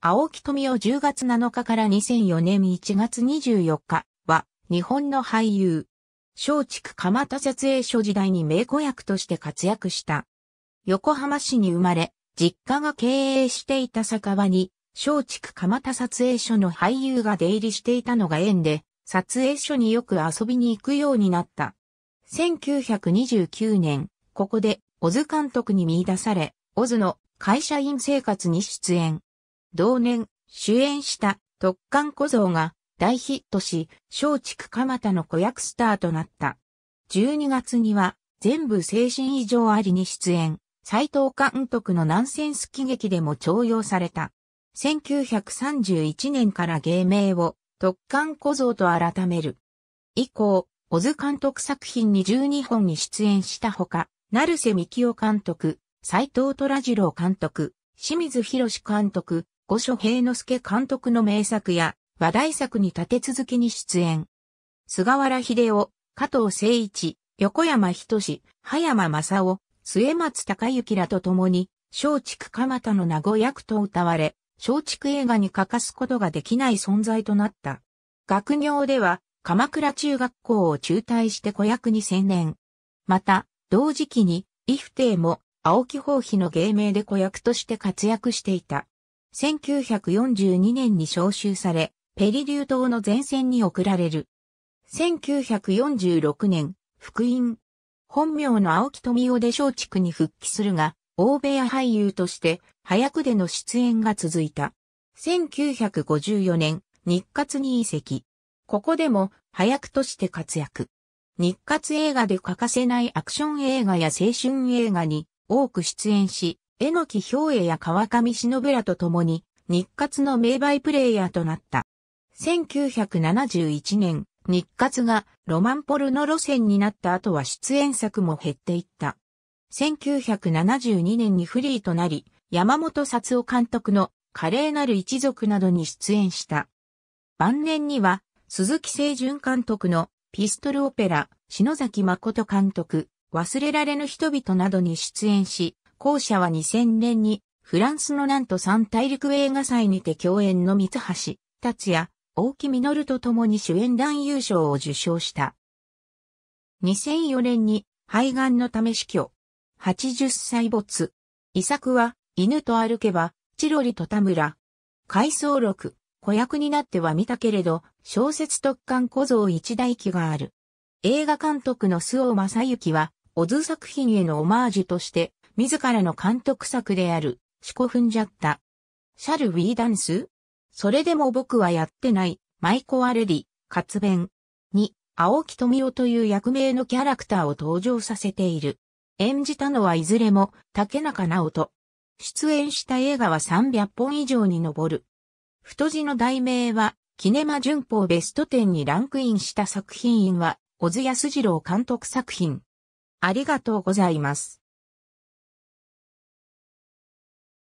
青木富夫10月7日から2004年1月24日は、日本の俳優。松竹蒲田撮影所時代に名子役として活躍した。横浜市に生まれ、実家が経営していた酒場に、松竹蒲田撮影所の俳優が出入りしていたのが縁で、撮影所によく遊びに行くようになった。1929年、ここで、小津監督に見出され、小津の会社員生活に出演。同年、主演した特艦小僧が大ヒットし、松竹蒲田の子役スターとなった。12月には、全部精神異常ありに出演、斎藤監督のナンセンス喜劇でも徴用された。1931年から芸名を特艦小僧と改める。以降、小津監督作品に12本に出演したほか、成瀬幹夫監督、斎藤虎次郎監督、清水博監督、五所平之助監督の名作や話題作に立て続けに出演。菅原秀夫、加藤誠一、横山仁、葉山正夫、末松隆之らと共に、松竹蒲田の名護役と歌われ、松竹映画に欠かすことができない存在となった。学業では、鎌倉中学校を中退して子役に専念。また、同時期に、伊テイも青木宝妃の芸名で子役として活躍していた。1942年に召集され、ペリリュー島の前線に送られる。1946年、福音。本名の青木富夫で小竹に復帰するが、大部屋俳優として早くでの出演が続いた。1954年、日活に移籍。ここでも早くとして活躍。日活映画で欠かせないアクション映画や青春映画に多く出演し、榎木兵衛や川上忍らと共に、日活の名バイプレイヤーとなった。1971年、日活がロマンポルの路線になった後は出演作も減っていった。1972年にフリーとなり、山本薩夫監督の華麗なる一族などに出演した。晩年には、鈴木清純監督のピストルオペラ、篠崎誠監督、忘れられぬ人々などに出演し、後者は2000年にフランスのなんと三大陸映画祭にて共演の三橋、達也、大木実と共に主演男優賞を受賞した。2004年に肺がんのため死去。80歳没。遺作は犬と歩けば、チロリと田村。回想録、子役になっては見たけれど、小説特刊小僧一大記がある。映画監督の周防正幸は、オズ作品へのオマージュとして、自らの監督作である、四股踏んじゃった。シャルウィーダンスそれでも僕はやってない、マイコアレディ、活弁。に、青木富夫という役名のキャラクターを登場させている。演じたのはいずれも、竹中直人。出演した映画は300本以上に上る。太字の題名は、キネマ旬報ベスト10にランクインした作品は、小津安二郎監督作品。ありがとうございます。